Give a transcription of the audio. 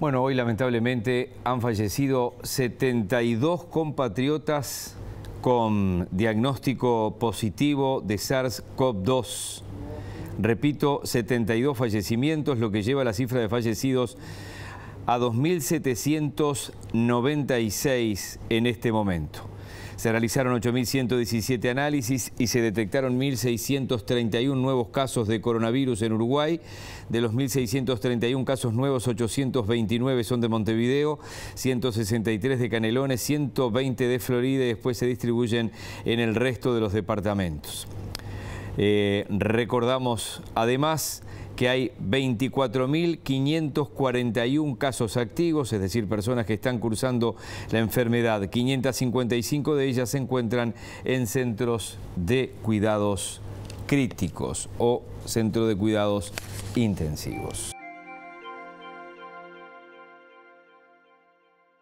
Bueno, hoy lamentablemente han fallecido 72 compatriotas con diagnóstico positivo de SARS-CoV-2. Repito, 72 fallecimientos, lo que lleva la cifra de fallecidos a 2.796 en este momento. Se realizaron 8.117 análisis y se detectaron 1.631 nuevos casos de coronavirus en Uruguay. De los 1.631 casos nuevos, 829 son de Montevideo, 163 de Canelones, 120 de Florida y después se distribuyen en el resto de los departamentos. Eh, recordamos además que hay 24.541 casos activos, es decir, personas que están cursando la enfermedad. 555 de ellas se encuentran en centros de cuidados críticos o centros de cuidados intensivos.